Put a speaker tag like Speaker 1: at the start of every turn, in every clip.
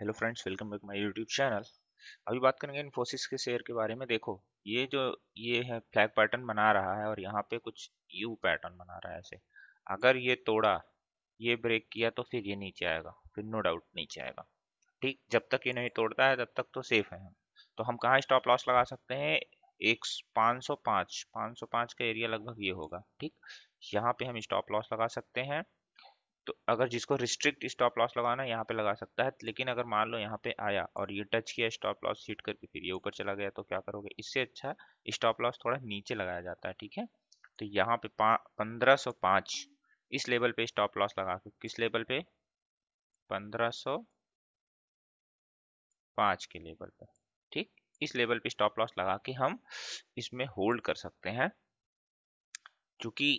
Speaker 1: hello friends welcome back my YouTube channel अभी बात करेंगे इन्फोसिस के शेयर के बारे में देखो ये जो ये है फ्लैग पैटर्न बना रहा है और यहाँ पे कुछ यू पैटर्न बना रहा है ऐसे अगर ये तोड़ा ये ब्रेक किया तो फिर ये नीचे आएगा फिर नो डाउट नीचे आएगा ठीक जब तक ये नहीं तोड़ता है तब तक तो सेफ है तो हम कहाँ स्टॉप लॉस लगा सकते हैं एक पाँच सौ पाँच पाँच सौ पाँच का एरिया लगभग ये होगा ठीक यहाँ पर हम स्टॉप लॉस लगा सकते हैं तो अगर जिसको रिस्ट्रिक्ट स्टॉप लॉस लगाना है यहाँ पे लगा सकता है लेकिन अगर मान लो यहाँ पे आया और ये टच किया स्टॉप लॉस हिट करके फिर ये ऊपर चला गया तो क्या करोगे इससे अच्छा स्टॉप लॉस थोड़ा नीचे लगाया जाता है ठीक है तो यहाँ पे पंद्रह सौ इस लेवल पे स्टॉप लॉस लगा के किस लेवल पे पंद्रह के लेवल पे ठीक इस लेवल पे स्टॉप लॉस लगा के हम इसमें होल्ड कर सकते हैं क्योंकि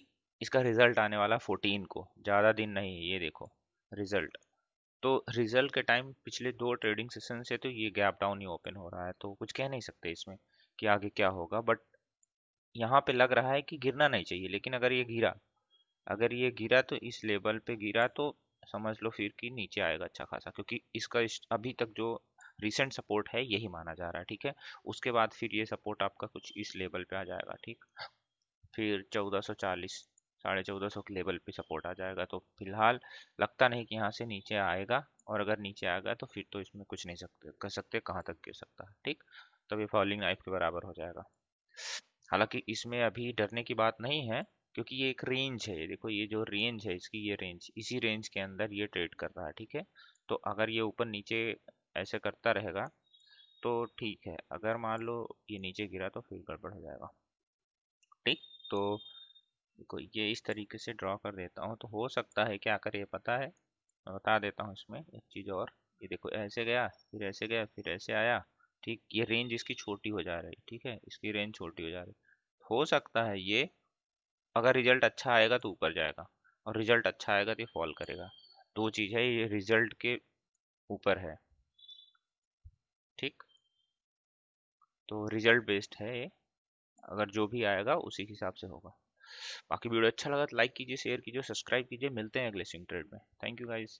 Speaker 1: इसका रिजल्ट आने वाला फोटीन को ज़्यादा दिन नहीं है ये देखो रिजल्ट तो रिजल्ट के टाइम पिछले दो ट्रेडिंग सेशन से तो ये गैप डाउन ही ओपन हो रहा है तो कुछ कह नहीं सकते इसमें कि आगे क्या होगा बट यहाँ पे लग रहा है कि गिरना नहीं चाहिए लेकिन अगर ये गिरा अगर ये गिरा तो इस लेवल पे गिरा तो समझ लो फिर कि नीचे आएगा अच्छा खासा क्योंकि इसका इस अभी तक जो रिसेंट सपोर्ट है यही माना जा रहा है ठीक है उसके बाद फिर ये सपोर्ट आपका कुछ इस लेवल पे आ जाएगा ठीक फिर 1440 साढ़े चौदह सौ के लेवल पे सपोर्ट आ जाएगा तो फिलहाल लगता नहीं कि यहाँ से नीचे आएगा और अगर नीचे आएगा तो फिर तो इसमें कुछ नहीं सकते कर सकते कहाँ तक गिर सकता है ठीक तो ये फॉलिंग नाइफ के बराबर हो जाएगा हालांकि इसमें अभी डरने की बात नहीं है क्योंकि ये एक रेंज है देखो ये जो रेंज है इसकी ये रेंज इसी रेंज के अंदर ये ट्रेड कर रहा है ठीक है तो अगर ये ऊपर नीचे ऐसे करता रहेगा तो ठीक है अगर मान लो ये नीचे गिरा तो फिर गड़बड़ हो जाएगा ठीक तो को ये इस तरीके से ड्रॉ कर देता हूँ तो हो सकता है क्या कर ये पता है मैं बता देता हूँ इसमें एक चीज़ और ये देखो ऐसे गया फिर ऐसे गया फिर ऐसे आया ठीक ये रेंज इसकी छोटी हो जा रही ठीक है इसकी रेंज छोटी हो जा रही हो सकता है ये अगर रिजल्ट अच्छा आएगा तो ऊपर जाएगा और रिजल्ट अच्छा आएगा तो ये फॉल करेगा दो चीज़ है ये रिजल्ट के ऊपर है ठीक तो रिजल्ट बेस्ड है ये अगर जो भी आएगा उसी हिसाब से होगा बाकी वीडियो अच्छा लगा तो लाइक कीजिए शेयर कीजिए सब्सक्राइब कीजिए मिलते हैं अगले सिंग ट्रेड में थैंक यू गाइज़